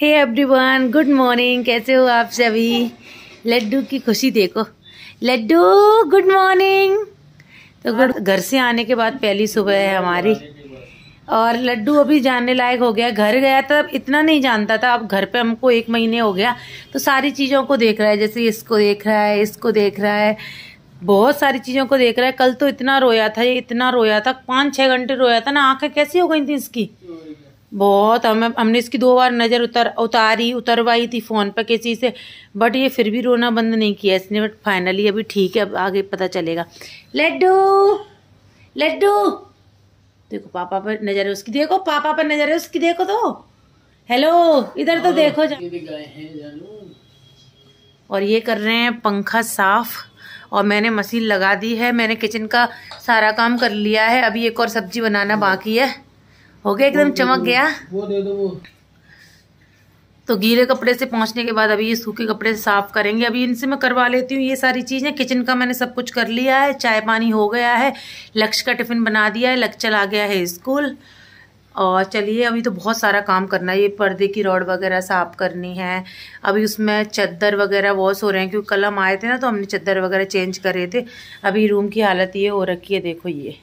Hey everyone good morning कैसे हो आप सभी लड्डू की खुशी देखो लड्डू गुड मॉर्निंग तो घर से आने के बाद पहली सुबह है हमारी और लड्डू अभी जानने लायक हो गया घर गया था अब इतना नहीं जानता था अब घर पे हमको एक महीने हो गया तो सारी चीज़ों को देख रहा है जैसे इसको देख रहा है इसको देख रहा है बहुत सारी चीज़ों को देख रहा है कल तो इतना रोया था ये इतना रोया था पाँच छः घंटे रोया था ना आंखें कैसी हो गई थी इसकी बहुत हम हमने इसकी दो बार नज़र उतर उतारी उतरवाई थी फ़ोन पर किसी से बट ये फिर भी रोना बंद नहीं किया इसने बट फाइनली अभी ठीक है अब आगे पता चलेगा लड्डू लड्डू देखो पापा पर नज़र है उसकी देखो पापा पर नज़र है उसकी देखो तो हेलो इधर तो हाँ, देखो और ये कर रहे हैं पंखा साफ़ और मैंने मशीन लगा दी है मैंने किचन का सारा काम कर लिया है अभी एक और सब्जी बनाना बाकी है हो गया एकदम चमक गया वो दे दो वो तो गीले कपड़े से पहुंचने के बाद अभी ये सूखे कपड़े से साफ़ करेंगे अभी इनसे मैं करवा लेती हूँ ये सारी चीज़ें किचन का मैंने सब कुछ कर लिया है चाय पानी हो गया है लक्ष्य का टिफ़िन बना दिया है लक्ष्य चला गया है स्कूल और चलिए अभी तो बहुत सारा काम करना है ये पर्दे की रॉड वगैरह साफ़ करनी है अभी उसमें चद्दर वगैरह वॉश हो रहे हैं क्योंकि कल हम आए थे ना तो हमने चद्दर वगैरह चेंज करे थे अभी रूम की हालत ये हो रखी है देखो ये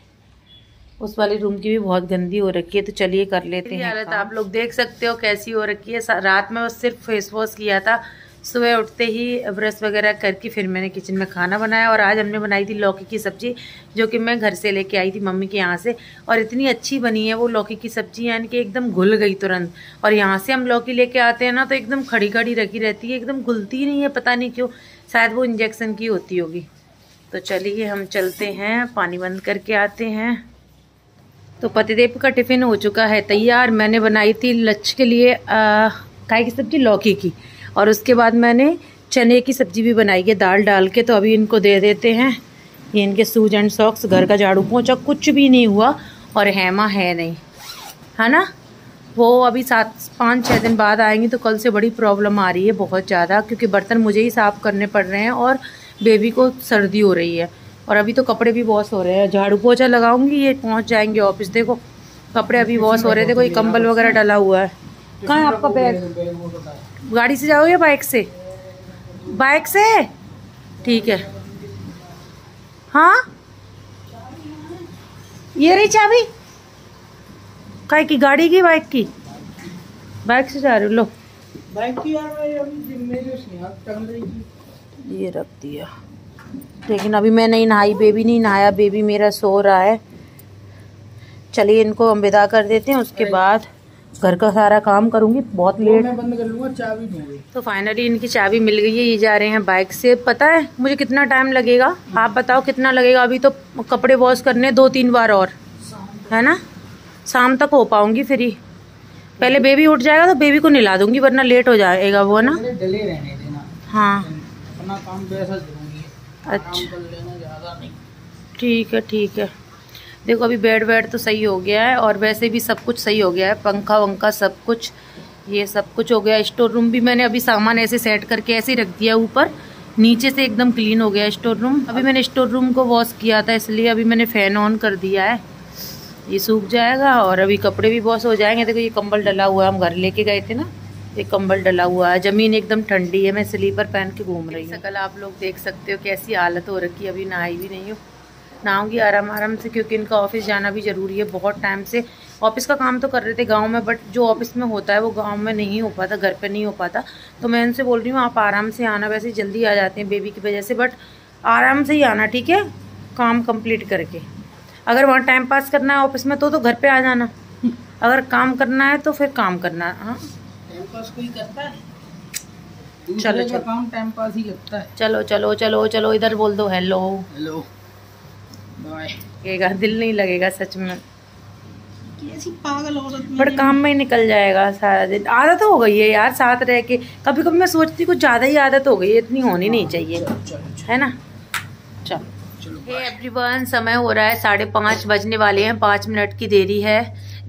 उस वाले रूम की भी बहुत गंदी हो रखी है तो चलिए कर लेते हैं हालत आप लोग देख सकते हो कैसी हो रखी है रात में बस सिर्फ फेस वॉश किया था सुबह उठते ही ब्रश वगैरह करके फिर मैंने किचन में खाना बनाया और आज हमने बनाई थी लौकी की सब्ज़ी जो कि मैं घर से लेके आई थी मम्मी के यहाँ से और इतनी अच्छी बनी है वो लौकी की सब्ज़ी यानी कि एकदम घुल गई तुरंत और यहाँ से हम लौकी लेके आते हैं ना तो एकदम खड़ी खड़ी रखी रहती है एकदम घुलती नहीं है पता नहीं क्यों शायद वो इंजेक्शन की होती होगी तो चलिए हम चलते हैं पानी बंद करके आते हैं तो पतिदेव का टिफ़िन हो चुका है तैयार मैंने बनाई थी लच्छ के लिए काय की सब्ज़ी लौकी की और उसके बाद मैंने चने की सब्ज़ी भी बनाई है दाल डाल के तो अभी इनको दे देते हैं ये इनके सूज एंड सॉक्स घर का झाड़ू पहुँचा कुछ भी नहीं हुआ और हेमा है नहीं है ना वो अभी सात पाँच छः दिन बाद आएंगी तो कल से बड़ी प्रॉब्लम आ रही है बहुत ज़्यादा क्योंकि बर्तन मुझे ही साफ़ करने पड़ रहे हैं और बेबी को सर्दी हो रही है और अभी तो कपड़े भी वॉश हो रहे हैं झाड़ू पोछा लगाऊंगी ये पहुंच जाएंगे ऑफिस देखो कपड़े अभी वॉश हो रहे थे कोई कंबल वगैरह डला हुआ है कहाँ है आपका बैग गाड़ी से जाओ या बाइक से बाइक से ठीक है हाँ ये रही चाबी कह की गाड़ी की बाइक की बाइक से जा रहे लो बाइक की यार अभी जिम में जो ये रख दिया लेकिन अभी मैं नहीं नहाई बेबी नहीं नहाया बेबी मेरा सो रहा है चलिए इनको हम विदा कर देते हैं उसके बाद घर का सारा काम करूंगी बहुत लेट बंद कर चाबी तो फाइनली इनकी चाबी मिल गई है ये जा रहे हैं बाइक से पता है मुझे कितना टाइम लगेगा आप बताओ कितना लगेगा अभी तो कपड़े वॉश करने दो तीन बार और है ना शाम तक हो पाऊंगी फ्री पहले बेबी उठ जाएगा तो बेबी को नहला दूंगी वरना लेट हो जाएगा वो ना हाँ तो अच्छा ठीक है ठीक है देखो अभी बेड वेड तो सही हो गया है और वैसे भी सब कुछ सही हो गया है पंखा वंखा सब कुछ ये सब कुछ हो गया स्टोर रूम भी मैंने अभी सामान ऐसे सेट करके ऐसे ही रख दिया ऊपर नीचे से एकदम क्लीन हो गया स्टोर रूम अभी मैंने स्टोर रूम को वॉश किया था इसलिए अभी मैंने फ़ैन ऑन कर दिया है ये सूख जाएगा और अभी कपड़े भी वॉश हो जाएंगे देखो ये कंबल डला हुआ है हम घर लेके गए थे ना एक कंबल डला हुआ है ज़मीन एकदम ठंडी है मैं स्लीपर पहन के घूम रही हूँ कल आप लोग देख सकते हो कैसी हालत हो रखी है अभी नहाई भी नहीं हो नहाऊंगी आराम आराम से क्योंकि इनका ऑफिस जाना भी ज़रूरी है बहुत टाइम से ऑफिस का काम तो कर रहे थे गांव में बट जो ऑफिस में होता है वो गांव में नहीं हो पाता घर पे नहीं हो पाता तो मैं इनसे बोल रही हूँ आप आराम से आना वैसे जल्दी आ जाते हैं बेबी की वजह से बट आराम से ही आना ठीक है काम कंप्लीट करके अगर वहाँ टाइम पास करना है ऑफिस में तो तो घर पर आ जाना अगर काम करना है तो फिर काम करना हाँ चलो चलो चलो चलो चलो चलो इधर बोल दो हेलो हेलो बाय दिल नहीं लगेगा सच में पागल औरत बट काम में ही निकल जाएगा सारा दिन आदत हो गई है यार साथ रह के कभी कभी मैं सोचती कुछ ज़्यादा ही आदत हो गई है इतनी होनी नहीं हाँ, चाहिए चलो, चलो, चलो। है ना चलो हे एवरीवन समय हो रहा है साढ़े पाँच बजने वाले हैं पाँच मिनट की देरी है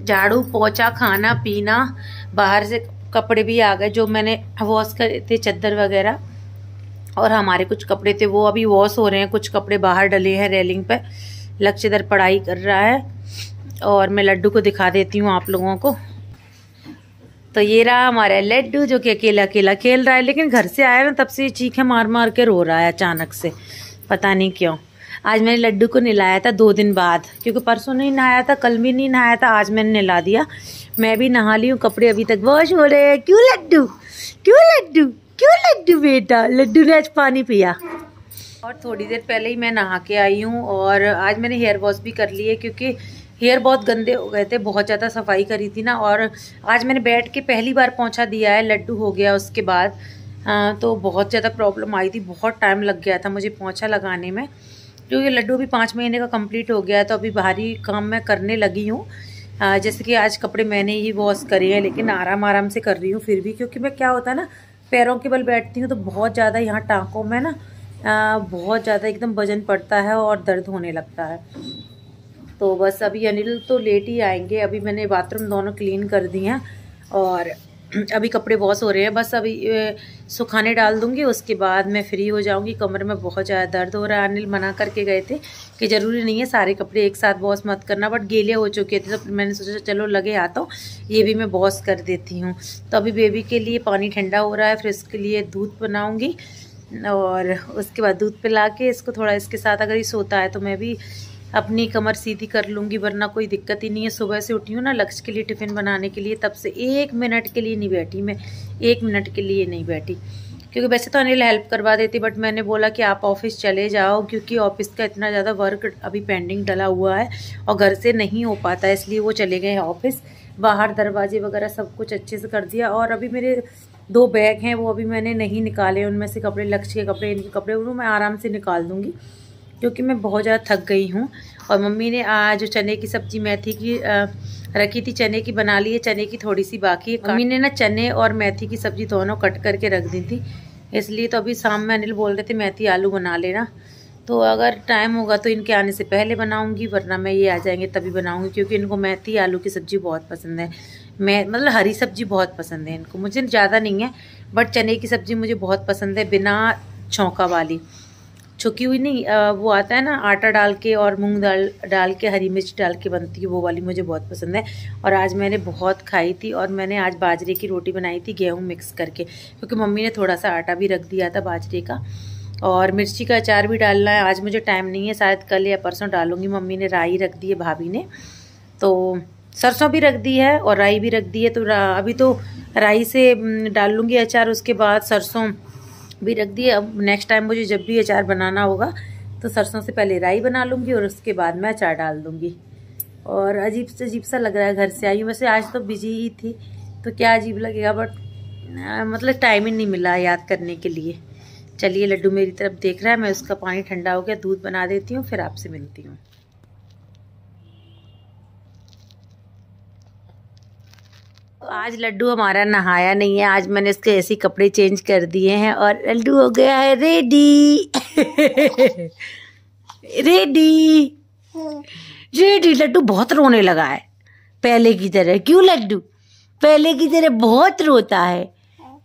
झाड़ू पोछा खाना पीना बाहर से कपड़े भी आ गए जो मैंने वॉश करे थे चद्दर वगैरह और हमारे कुछ कपड़े थे वो अभी वॉश हो रहे हैं कुछ कपड़े बाहर डले हैं रेलिंग पे लक्ष्यधर पढ़ाई कर रहा है और मैं लड्डू को दिखा देती हूँ आप लोगों को तो ये रहा हमारा लड्डू जो कि अकेला अकेला खेल रहा है लेकिन घर से आया ना तब से चीखें मार मार के रो रहा है अचानक से पता नहीं क्यों आज मैंने लड्डू को नहलाया था दो दिन बाद क्योंकि परसों नहीं नहाया था कल भी नहीं नहाया था आज मैंने नहला दिया मैं भी नहा ली हूँ कपड़े अभी तक वॉश हो रहे हैं क्यों लड्डू क्यों लड्डू क्यों लड्डू बेटा लड्डू ने आज पानी पिया और थोड़ी देर पहले ही मैं नहा के आई हूँ और आज मैंने हेयर वॉश भी कर ली है क्योंकि हेयर बहुत गंदे हो गए थे बहुत ज़्यादा सफाई करी थी ना और आज मैंने बैठ के पहली बार पहुँचा दिया है लड्डू हो गया उसके बाद आ, हाँ, तो बहुत ज़्यादा प्रॉब्लम आई थी बहुत टाइम लग गया था मुझे पहुँचा लगाने में क्योंकि ये लड्डू भी पाँच महीने का कंप्लीट हो गया है तो अभी बाहरी काम मैं करने लगी हूँ जैसे कि आज कपड़े मैंने ही वॉश करे हैं लेकिन आराम आराम से कर रही हूँ फिर भी क्योंकि मैं क्या होता है ना पैरों के बल बैठती हूँ तो बहुत ज़्यादा यहाँ टाँकों में ना आ, बहुत ज़्यादा एकदम वजन पड़ता है और दर्द होने लगता है तो बस अभी अनिल तो लेट ही आएंगे अभी मैंने बाथरूम दोनों क्लीन कर दिए हैं और अभी कपड़े वॉश हो रहे हैं बस अभी सुखाने डाल दूंगी उसके बाद मैं फ्री हो जाऊंगी कमर में बहुत ज़्यादा दर्द हो रहा है अनिल मना करके गए थे कि ज़रूरी नहीं है सारे कपड़े एक साथ वॉश मत करना बट गीले हो चुके थे तो मैंने सोचा चलो लगे आता हूँ ये भी मैं वॉश कर देती हूँ तो अभी बेबी के लिए पानी ठंडा हो रहा है फिर उसके लिए दूध बनाऊँगी और उसके बाद दूध पिला के इसको थोड़ा इसके साथ अगर ये सोता है तो मैं भी अपनी कमर सीधी कर लूँगी वरना कोई दिक्कत ही नहीं है सुबह से उठी हूँ ना लक्ष्य के लिए टिफ़िन बनाने के लिए तब से एक मिनट के लिए नहीं बैठी मैं एक मिनट के लिए नहीं बैठी क्योंकि वैसे तो अनिल हेल्प करवा देती बट मैंने बोला कि आप ऑफिस चले जाओ क्योंकि ऑफिस का इतना ज़्यादा वर्क अभी पेंडिंग डला हुआ है और घर से नहीं हो पाता इसलिए वो चले गए ऑफिस बाहर दरवाजे वगैरह सब कुछ अच्छे से कर दिया और अभी मेरे दो बैग हैं वो अभी मैंने नहीं निकाले उनमें से कपड़े लक्ष्य के कपड़े इनके कपड़े उन्होंने मैं आराम से निकाल दूँगी क्योंकि मैं बहुत ज़्यादा थक गई हूँ और मम्मी ने आज चने की सब्जी मेथी की आ, रखी थी चने की बना ली है चने की थोड़ी सी बाकी मम्मी ने ना चने और मेथी की सब्जी दोनों कट करके रख दी थी इसलिए तो अभी शाम में अनिल बोल रहे थे मेथी आलू बना लेना तो अगर टाइम होगा तो इनके आने से पहले बनाऊंगी वरना मैं ये आ जाएंगे तभी बनाऊंगी क्योंकि इनको मेथी आलू की सब्ज़ी बहुत पसंद है मैं मतलब हरी सब्जी बहुत पसंद है इनको मुझे ज़्यादा नहीं है बट चने की सब्ज़ी मुझे बहुत पसंद है बिना छौंका वाली छुकी हुई नहीं आ, वो आता है ना आटा डाल के और मूंग दाल डाल के हरी मिर्च डाल के बनती है वो वाली मुझे बहुत पसंद है और आज मैंने बहुत खाई थी और मैंने आज बाजरे की रोटी बनाई थी गेहूँ मिक्स करके क्योंकि मम्मी ने थोड़ा सा आटा भी रख दिया था बाजरे का और मिर्ची का अचार भी डालना है आज मुझे टाइम नहीं है शायद कल या परसों डालूंगी मम्मी ने राई रख दी है भाभी ने तो सरसों भी रख दी है और राई भी रख दी है तो अभी तो राई से डाल लूँगी अचार उसके बाद सरसों भी रख दिए अब नेक्स्ट टाइम मुझे जब भी अचार बनाना होगा तो सरसों से पहले राई बना लूँगी और उसके बाद मैं अचार डाल दूँगी और अजीब से अजीब सा लग रहा है घर से आई हूँ वैसे आज तो बिजी ही थी तो क्या अजीब लगेगा बट मतलब टाइम ही नहीं मिला याद करने के लिए चलिए लड्डू मेरी तरफ देख रहा है मैं उसका पानी ठंडा हो गया दूध बना देती हूँ फिर आपसे मिलती हूँ आज लड्डू हमारा नहाया नहीं है आज मैंने इसके ऐसे कपड़े चेंज कर दिए हैं और लड्डू हो गया है रेडी रेडी रेडी लड्डू बहुत रोने लगा है पहले की तरह क्यों लड्डू पहले की तरह बहुत रोता है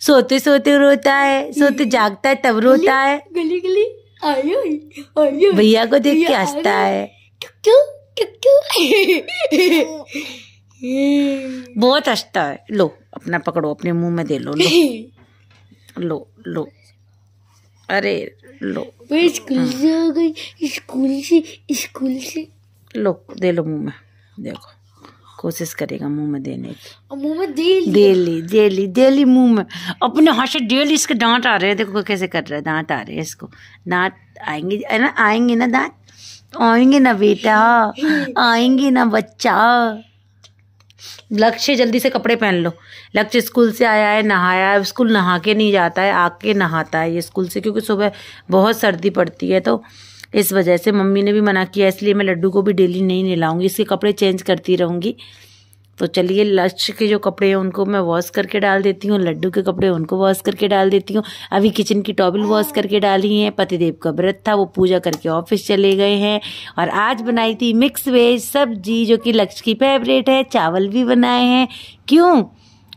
सोते सोते रोता है सोते जागता है तब रोता है गली गली आयो भैया को देख के हंसता है क्यों क्यों क्यों हम्म। बहुत अच्छा है लो अपना पकड़ो अपने मुंह में दे लो लो लो लो अरे लो मैं स्कूल हम्म। से आ गई स्कूल से स्कूल से लो दे लो मुंह में देखो कोशिश करेगा मुंह में देने की मुंह में दे ली दे ली दे ली दे ली मुंह में अपने हाथ से डेली इसके दांत आ रहे हैं देखो कैसे कर रहा है दांत आ रहे हैं इसको दांत आएंगे है ना आएंगे ना दांत आएंगे ना बेटा आएंगे ना बच्चा लक्ष्य जल्दी से कपड़े पहन लो लक्ष्य स्कूल से आया है नहाया है स्कूल नहा के नहीं जाता है आके नहाता है ये स्कूल से क्योंकि सुबह बहुत सर्दी पड़ती है तो इस वजह से मम्मी ने भी मना किया इसलिए मैं लड्डू को भी डेली नहीं नहलाऊंगी इसके कपड़े चेंज करती रहूँगी तो चलिए लच्छ के जो कपड़े हैं उनको मैं वॉश करके डाल देती हूँ लड्डू के कपड़े उनको वॉश करके डाल देती हूँ अभी किचन की टॉबल वॉश हाँ। करके डाली है पतिदेव का व्रत था वो पूजा करके ऑफिस चले गए हैं और आज बनाई थी मिक्स वेज सब्जी जो कि लक्ष्य की फेवरेट है चावल भी बनाए हैं क्यों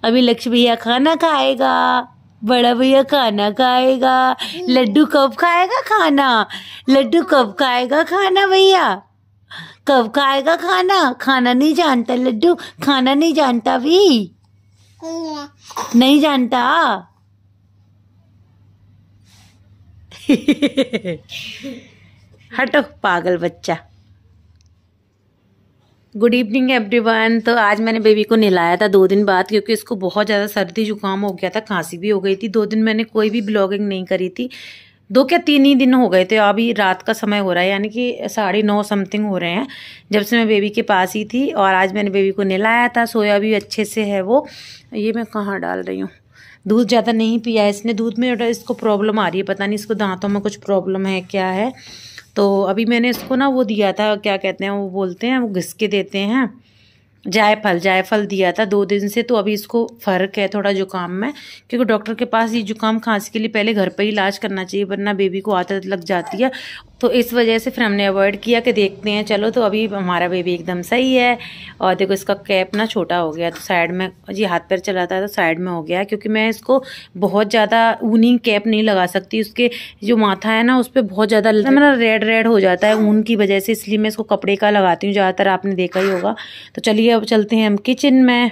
अभी लक्ष्य भैया खाना खाएगा बड़ा भैया खाना खाएगा हम्म। लड्डू कब खाएगा खाना लड्डू कब खाएगा खाना भैया कब खाएगा खाना खाना नहीं जानता लड्डू खाना नहीं जानता भी नहीं जानता हटो पागल बच्चा गुड इवनिंग एवरीवन तो आज मैंने बेबी को नहलाया था दो दिन बाद क्योंकि इसको बहुत ज़्यादा सर्दी जुकाम हो गया था खांसी भी हो गई थी दो दिन मैंने कोई भी ब्लॉगिंग नहीं करी थी दो क्या तीन ही दिन हो गए थे अभी रात का समय हो रहा है यानी कि साढ़े नौ समथिंग हो रहे हैं जब से मैं बेबी के पास ही थी और आज मैंने बेबी को नहलाया था सोया भी अच्छे से है वो ये मैं कहाँ डाल रही हूँ दूध ज़्यादा नहीं पिया है इसने दूध में इसको प्रॉब्लम आ रही है पता नहीं इसको दांतों में कुछ प्रॉब्लम है क्या है तो अभी मैंने इसको ना वो दिया था क्या कहते हैं वो बोलते हैं वो घिसके देते हैं जायफल जायफल दिया था दो दिन से तो अभी इसको फ़र्क है थोड़ा जुकाम में क्योंकि डॉक्टर के पास ये जुकाम खांसी के लिए पहले घर पर ही इलाज करना चाहिए वरना बेबी को आदत लग जाती है तो इस वजह से फिर हमने अवॉइड किया कि देखते हैं चलो तो अभी हमारा बेबी एकदम सही है और देखो इसका कैप ना छोटा हो गया तो साइड में जी हाथ पैर चलाता है तो साइड में हो गया क्योंकि मैं इसको बहुत ज़्यादा ऊनी कैप नहीं लगा सकती उसके जो माथा है ना उस पर बहुत ज़्यादा मेरा रेड रेड हो जाता है ऊन की वजह से इसलिए मैं इसको कपड़े का लगाती हूँ ज़्यादातर आपने देखा ही होगा तो चलिए अब चलते हैं हम किचन में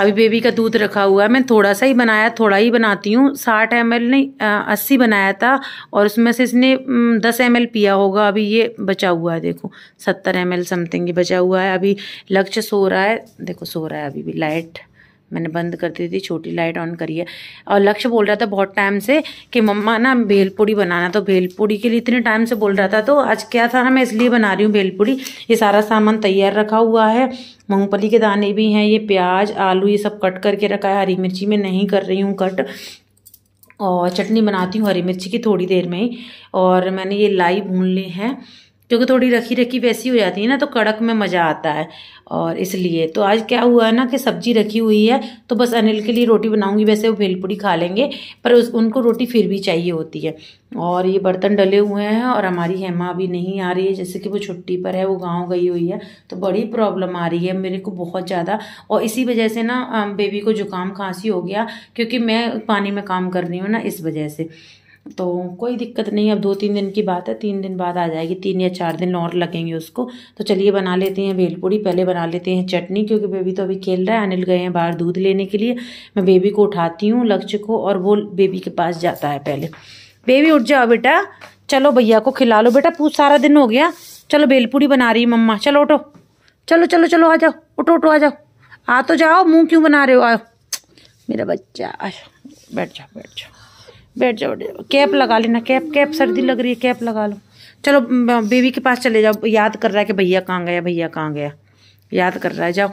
अभी बेबी का दूध रखा हुआ है मैं थोड़ा सा ही बनाया थोड़ा ही बनाती हूँ साठ एम एल नहीं अस्सी बनाया था और उसमें से इसने दस एम एल पिया होगा अभी ये बचा हुआ है देखो सत्तर एम एल समथिंग ये बचा हुआ है अभी लक्ष्य सो रहा है देखो सो रहा है अभी भी लाइट मैंने बंद कर दी थी छोटी लाइट ऑन करी है और लक्ष्य बोल रहा था बहुत टाइम से कि मम्मा ना भेलपूड़ी बनाना तो भेलपूड़ी के लिए इतने टाइम से बोल रहा था तो आज क्या था ना मैं इसलिए बना रही हूँ भेलपूड़ी ये सारा सामान तैयार रखा हुआ है मूँगफली के दाने भी हैं ये प्याज आलू ये सब कट करके रखा है हरी मिर्ची में नहीं कर रही हूँ कट और चटनी बनाती हूँ हरी मिर्ची की थोड़ी देर में ही और मैंने ये लाई भून ली है क्योंकि थोड़ी रखी रखी वैसी हो जाती है ना तो कड़क में मज़ा आता है और इसलिए तो आज क्या हुआ है ना कि सब्जी रखी हुई है तो बस अनिल के लिए रोटी बनाऊंगी वैसे वो भेलपूड़ी खा लेंगे पर उस उनको रोटी फिर भी चाहिए होती है और ये बर्तन डले हुए हैं और हमारी हेमा अभी नहीं आ रही है जैसे कि वो छुट्टी पर है वो गांव गई हुई है तो बड़ी प्रॉब्लम आ रही है मेरे को बहुत ज़्यादा और इसी वजह से ना बेबी को जुकाम खांसी हो गया क्योंकि मैं पानी में काम कर रही हूँ ना इस वजह से तो कोई दिक्कत नहीं अब दो तीन दिन की बात है तीन दिन बाद आ जाएगी तीन या चार दिन और लगेंगे उसको तो चलिए बना लेते हैं भेलपूड़ी पहले बना लेते हैं चटनी क्योंकि बेबी तो अभी खेल रहा है अनिल गए हैं बाहर दूध लेने के लिए मैं बेबी को उठाती हूँ लक्ष्य को और वो बेबी के पास जाता है पहले बेबी उठ जाओ बेटा चलो भैया को खिला लो बेटा पूछ सारा दिन हो गया चलो भेलपूड़ी बना रही है मम्मा चलो उठो चलो चलो चलो आ जाओ उठो उठो आ जाओ आ तो जाओ मुँह क्यों बना रहे हो आओ मेरा बच्चा आ बैठ जाओ बैठ जाओ बैठ जाओ कैप लगा लेना कैप कैप सर्दी लग रही है कैप लगा लो चलो बेबी के पास चले जाओ याद कर रहा है कि भैया कहाँ गया भैया कहाँ गया याद कर रहा है जाओ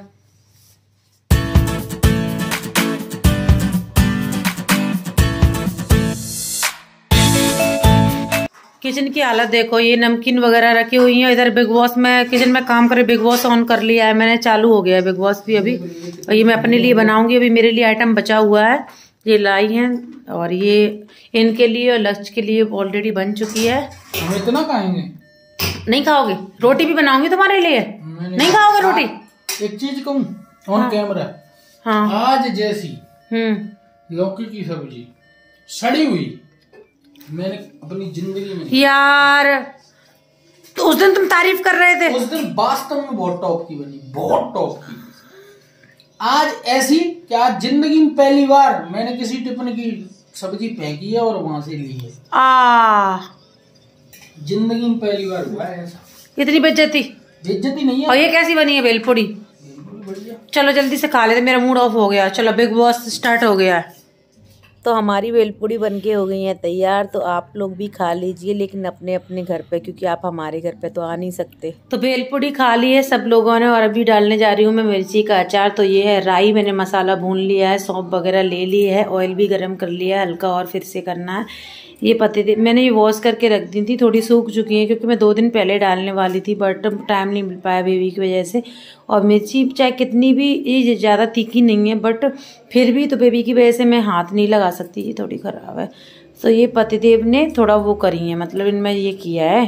किचन की हालत देखो ये नमकीन वगैरह रखी हुई है इधर बिग बॉस में किचन में काम करे बिग बॉस ऑन कर लिया है मैंने चालू हो गया है बिग बॉस भी अभी और ये मैं अपने लिए बनाऊंगी अभी मेरे लिए आइटम बचा हुआ है ये लाई हैं और ये इनके लिए और लक्ष्य के लिए ऑलरेडी बन चुकी है हम इतना खाएंगे नहीं खाओगे रोटी भी बनाऊंगी तुम्हारे लिए नहीं, नहीं खाओगे रोटी हाँ, एक चीज कहूँ ऑन हाँ, कैमरा हाँ आज जैसी हम्म। लौकी की सब्जी सड़ी हुई मैंने अपनी जिंदगी में यार तो उस दिन तुम तारीफ कर रहे थे उस दिन वास्तव में बहुत टॉप की बनी बहुत टॉप की आज ऐसी क्या जिंदगी में पहली बार मैंने किसी टिफिन की सब्जी फेंकी है और वहां से ली है जिंदगी में पहली बार हुआ है ऐसा इतनी बेज्जती बेज्जती नहीं है और ये कैसी बनी है बेलपुड़ी चलो जल्दी से खा लेते मेरा मूड ऑफ हो गया चलो बिग बॉस स्टार्ट हो गया है तो हमारी वेलपूड़ी बन के हो गई है तैयार तो आप लोग भी खा लीजिए लेकिन अपने अपने घर पे क्योंकि आप हमारे घर पे तो आ नहीं सकते तो भेलपूरी खा ली है सब लोगों ने और अभी डालने जा रही हूँ मैं मिर्ची का अचार तो ये है राई मैंने मसाला भून लिया है सौंप वगैरह ले ली है ऑयल भी गर्म कर लिया है हल्का और फिर से करना है ये पते मैंने ये वॉश करके रख दी थी थोड़ी सूख चुकी है क्योंकि मैं दो दिन पहले डालने वाली थी बट टाइम नहीं मिल पाया बेबी की वजह से और मिर्ची चाहे कितनी भी ये ज़्यादा तीखी नहीं है बट फिर भी तो बेबी की वजह से मैं हाथ नहीं लगा सकती है थोड़ी ख़राब है तो ये पतिदेव ने थोड़ा वो करी है मतलब इनमें ये किया है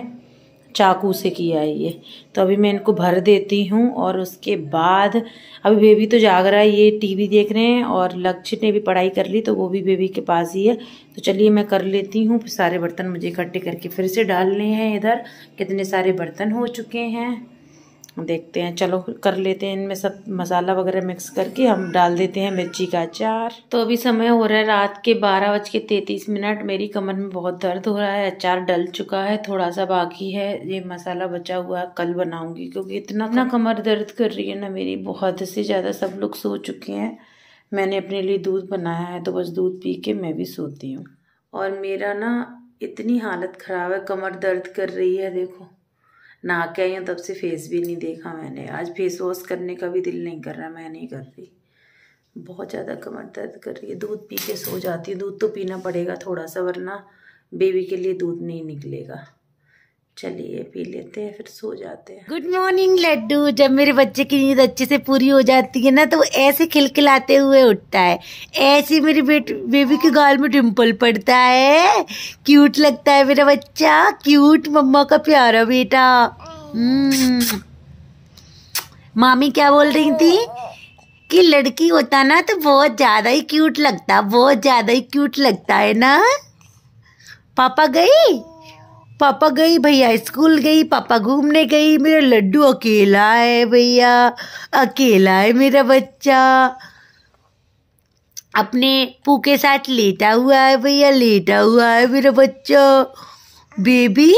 चाकू से किया है ये तो अभी मैं इनको भर देती हूँ और उसके बाद अभी बेबी तो जाग रहा है ये टीवी देख रहे हैं और लक्ष्य ने भी पढ़ाई कर ली तो वो भी बेबी के पास ही है तो चलिए मैं कर लेती हूँ सारे बर्तन मुझे इकट्ठे करके फिर से डालने हैं इधर कितने सारे बर्तन हो चुके हैं देखते हैं चलो कर लेते हैं इनमें सब मसाला वगैरह मिक्स करके हम डाल देते हैं मिर्ची का अचार तो अभी समय हो रहा है रात के बारह बज के तैतीस मिनट मेरी कमर में बहुत दर्द हो रहा है अचार डल चुका है थोड़ा सा बाकी है ये मसाला बचा हुआ है कल बनाऊंगी क्योंकि इतना ना हाँ। कमर दर्द कर रही है ना मेरी बहुत से ज़्यादा सब लोग सो चुके हैं मैंने अपने लिए दूध बनाया है तो बस दूध पी के मैं भी सोती हूँ और मेरा ना इतनी हालत ख़राब है कमर दर्द कर रही है देखो नहा के आई हूँ तब से फेस भी नहीं देखा मैंने आज फेस वॉश करने का भी दिल नहीं कर रहा मैं नहीं कर रही बहुत ज़्यादा कमर दर्द कर रही है दूध पी के सो जाती हूँ दूध तो पीना पड़ेगा थोड़ा सा वरना बेबी के लिए दूध नहीं निकलेगा चलिए पी लेते हैं फिर सो जाते हैं गुड मॉर्निंग लड्डू जब मेरे बच्चे की नींद अच्छे से पूरी हो जाती है ना तो वो ऐसे खिलखिलाते हुए उठता है ऐसे मेरी बेटी बेबी के गाल में डिम्पल पड़ता है क्यूट लगता है मेरा बच्चा क्यूट मम्मा का प्यारा बेटा हम्म। मामी क्या बोल रही थी कि लड़की होता ना तो बहुत ज़्यादा ही क्यूट लगता बहुत ज़्यादा ही क्यूट लगता है ना पापा गई पापा गई भैया स्कूल गई पापा घूमने गई मेरा लड्डू अकेला है भैया अकेला है मेरा बच्चा अपने पू के साथ लेटा हुआ है भैया लेटा हुआ है मेरा बच्चा बेबी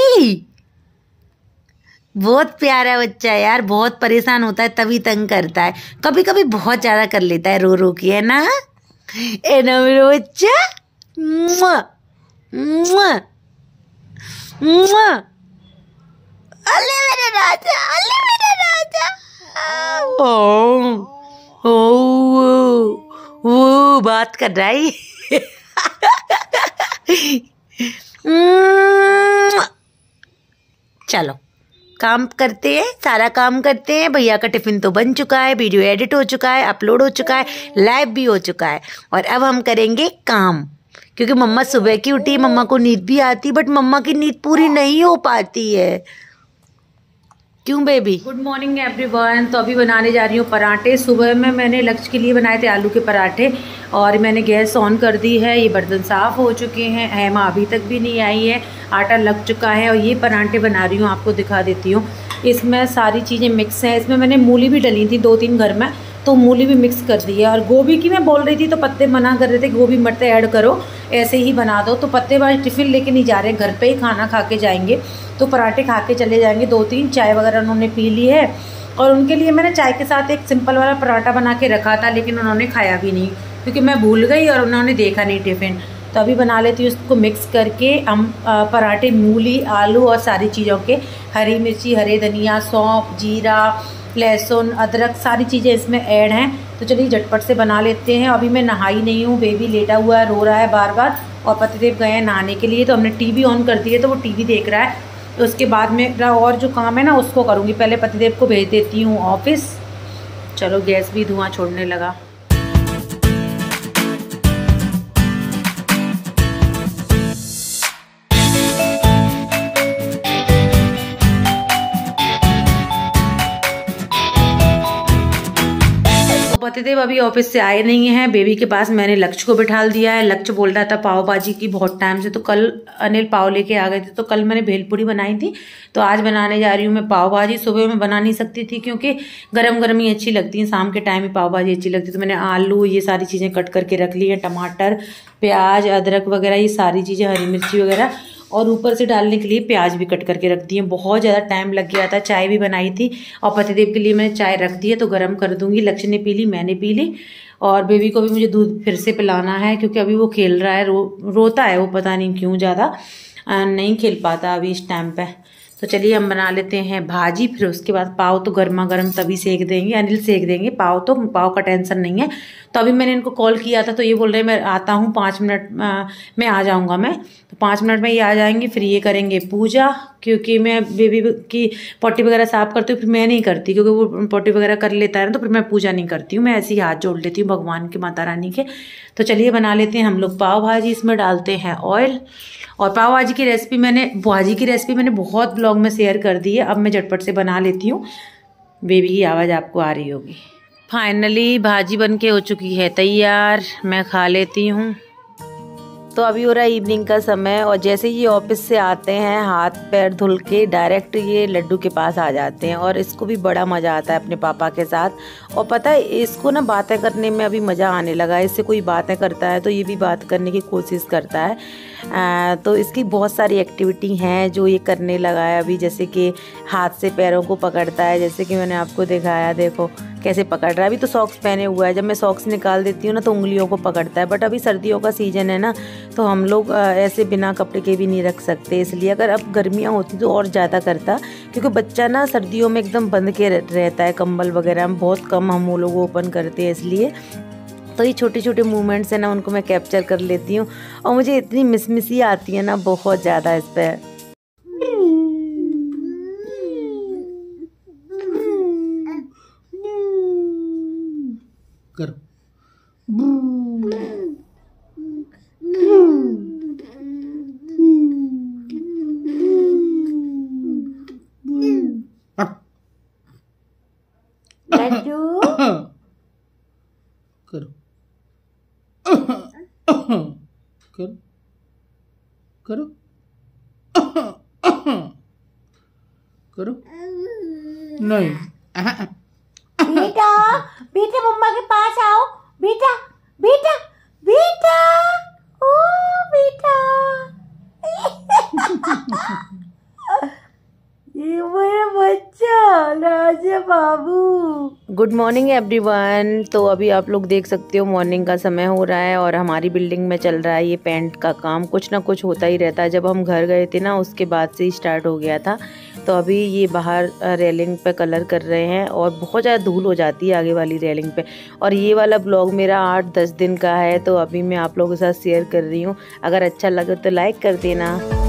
बहुत प्यारा बच्चा है यार बहुत परेशान होता है तभी तंग करता है कभी कभी बहुत ज़्यादा कर लेता है रो रो के है ना ए ना मेरा बच्चा मुआ, मुआ। अल्ले मेरे राजा अल्ले मेरे राजा ओ ओ वो बात कर रहा है चलो काम करते हैं सारा काम करते हैं भैया का टिफिन तो बन चुका है वीडियो एडिट हो चुका है अपलोड हो चुका है लाइव भी हो चुका है और अब हम करेंगे काम क्योंकि मम्मा सुबह की उठी मम्मा को नींद भी आती बट मम्मा की नींद पूरी नहीं हो पाती है क्यों बेबी गुड मॉर्निंग एवरीवन तो अभी बनाने जा रही हूँ पराठे सुबह में मैंने लक्ष्य के लिए बनाए थे आलू के पराठे और मैंने गैस ऑन कर दी है ये बर्तन साफ़ हो चुके हैं हेमा अभी तक भी नहीं आई है आटा लग चुका है और ये पराठे बना रही हूँ आपको दिखा देती हूँ इसमें सारी चीज़ें मिक्स हैं इसमें मैंने मूली भी डली थी दो तीन घर में तो मूली भी मिक्स कर दी है और गोभी की मैं बोल रही थी तो पत्ते मना कर रहे थे गोभी मटर ऐड करो ऐसे ही बना दो तो पत्ते वाले टिफ़िन लेके नहीं जा रहे घर पे ही खाना खा के जाएंगे तो पराठे खा के चले जाएंगे दो तीन चाय वगैरह उन्होंने पी ली है और उनके लिए मैंने चाय के साथ एक सिंपल वाला पराठा बना के रखा था लेकिन उन्होंने खाया भी नहीं क्योंकि मैं भूल गई और उन्होंने देखा नहीं टिफ़िन तो अभी बना लेती हूँ उसको मिक्स करके हम पराठे मूली आलू और सारी चीज़ों के हरी मिर्ची हरे धनिया सौंप जीरा लहसुन अदरक सारी चीज़ें इसमें ऐड हैं तो चलिए झटपट से बना लेते हैं अभी मैं नहाई नहीं हूँ बेबी लेटा हुआ है रो रहा है बार बार और पतिदेव गए हैं नहाने के लिए तो हमने टीवी ऑन कर दी है तो वो टीवी देख रहा है तो उसके बाद मेरा और जो काम है ना उसको करूँगी पहले पतिदेव को भेज देती हूँ ऑफिस चलो गैस भी धुआँ छोड़ने लगा सत्यदेव अभी ऑफिस से आए नहीं हैं बेबी के पास मैंने लक्ष्य को बिठा दिया है लक्ष्य बोल रहा था पाव भाजी की बहुत टाइम से तो कल अनिल पाव लेके आ गए थे तो कल मैंने भेलपूरी बनाई थी तो आज बनाने जा रही हूँ मैं पाव भाजी सुबह में बना नहीं सकती थी क्योंकि गर्म गर्म ही अच्छी लगती है शाम के टाइम ही पाव भाजी अच्छी लगती है तो मैंने आलू ये सारी चीज़ें कट करके रख ली है टमाटर प्याज अदरक वगैरह ये सारी चीज़ें हरी मिर्ची वगैरह और ऊपर से डालने के लिए प्याज भी कट करके रख दिए बहुत ज़्यादा टाइम लग गया था चाय भी बनाई थी और पतिदेव के लिए मैंने चाय रख दी है तो गर्म कर दूंगी लक्ष्य ने पी ली मैंने पी ली और बेबी को भी मुझे दूध फिर से पिलाना है क्योंकि अभी वो खेल रहा है रो रोता है वो पता नहीं क्यों ज़्यादा नहीं खेल पाता अभी इस टाइम पर तो चलिए हम बना लेते हैं भाजी फिर उसके बाद पाव तो गर्मा गर्म तभी सेक देंगे अनिल सेक देंगे पाव तो पाव का टेंशन नहीं है तो अभी मैंने इनको कॉल किया था तो ये बोल रहे मैं आता हूँ पाँच मिनट में आ जाऊँगा मैं तो पाँच मिनट में ये आ जाएंगे फिर ये करेंगे पूजा क्योंकि मैं बेबी की पोटी वगैरह साफ करती हूँ फिर मैं नहीं करती क्योंकि वो पोटी वगैरह कर लेता है ना तो फिर मैं पूजा नहीं करती हूँ मैं ऐसे ही हाथ जोड़ लेती हूँ भगवान के माता रानी के तो चलिए बना लेते हैं हम लोग पाव भाजी इसमें डालते हैं ऑयल और पाव भाजी की रेसिपी मैंने भाजी की रेसिपी मैंने बहुत ब्लॉग ब्लॉग में शेयर कर दी है अब मैं झटपट से बना लेती हूँ बेबी की आवाज़ आपको आ रही होगी फाइनली भाजी बन के हो चुकी है तैयार मैं खा लेती हूँ तो अभी हो रहा है इवनिंग का समय और जैसे ही ऑफिस से आते हैं हाथ पैर धुल के डायरेक्ट ये लड्डू के पास आ जाते हैं और इसको भी बड़ा मज़ा आता है अपने पापा के साथ और पता है इसको ना बातें करने में अभी मज़ा आने लगा है इससे कोई बातें करता है तो ये भी बात करने की कोशिश करता है आ, तो इसकी बहुत सारी एक्टिविटी हैं जो ये करने लगा है अभी जैसे कि हाथ से पैरों को पकड़ता है जैसे कि मैंने आपको दिखाया देखो कैसे पकड़ रहा है अभी तो सॉक्स पहने हुआ है जब मैं सॉक्स निकाल देती हूँ ना तो उंगलियों को पकड़ता है बट अभी सर्दियों का सीज़न है ना तो हम लोग ऐसे बिना कपड़े के भी नहीं रख सकते इसलिए अगर अब गर्मियाँ होती तो और ज़्यादा करता क्योंकि बच्चा ना सर्दियों में एकदम बंद के रहता है कंबल वगैरह बहुत कम हम वो लोग ओपन करते हैं इसलिए तो ये छोटे छोटे मूवमेंट्स हैं ना उनको मैं कैप्चर कर लेती हूँ और मुझे इतनी मिसमिसी आती है ना बहुत ज़्यादा इस पर करो करो करो करो नहीं बेटा बेटा मम्मा के पास आओ बेटा बेटा गुड मॉर्निंग एवरीवन तो अभी आप लोग देख सकते हो मॉर्निंग का समय हो रहा है और हमारी बिल्डिंग में चल रहा है ये पेंट का काम कुछ ना कुछ होता ही रहता है जब हम घर गए थे ना उसके बाद से ही स्टार्ट हो गया था तो अभी ये बाहर रेलिंग पे कलर कर रहे हैं और बहुत ज़्यादा धूल हो जाती है आगे वाली रेलिंग पे और ये वाला ब्लॉग मेरा आठ दस दिन का है तो अभी मैं आप लोगों के साथ शेयर कर रही हूँ अगर अच्छा लगे तो लाइक कर देना